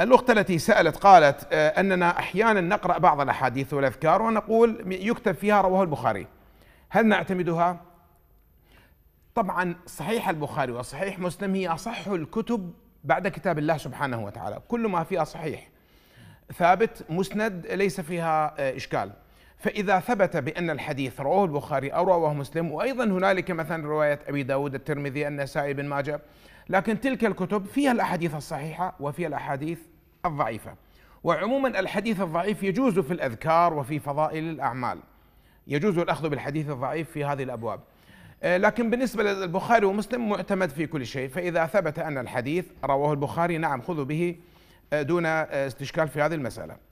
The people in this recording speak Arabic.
الأخت التي سألت قالت آه، أننا أحيانا نقرأ بعض الأحاديث والأذكار ونقول يكتب فيها رواه البخاري هل نعتمدها؟ طبعا صحيح البخاري وصحيح مسلم هي أصح الكتب بعد كتاب الله سبحانه وتعالى كل ما فيها صحيح ثابت مسند ليس فيها آه، إشكال فإذا ثبت بأن الحديث رواه البخاري أو رواه مسلم وأيضا هنالك مثلا رواية أبي داود الترمذي النسائي بن ماجه لكن تلك الكتب فيها الأحاديث الصحيحة وفيها الأحاديث الضعيفة وعموما الحديث الضعيف يجوز في الأذكار وفي فضائل الأعمال يجوز الأخذ بالحديث الضعيف في هذه الأبواب آه، لكن بالنسبة للبخاري ومسلم معتمد في كل شيء فإذا ثبت أن الحديث رواه البخاري نعم خذوا به آه، دون آه، استشكال في هذه المسألة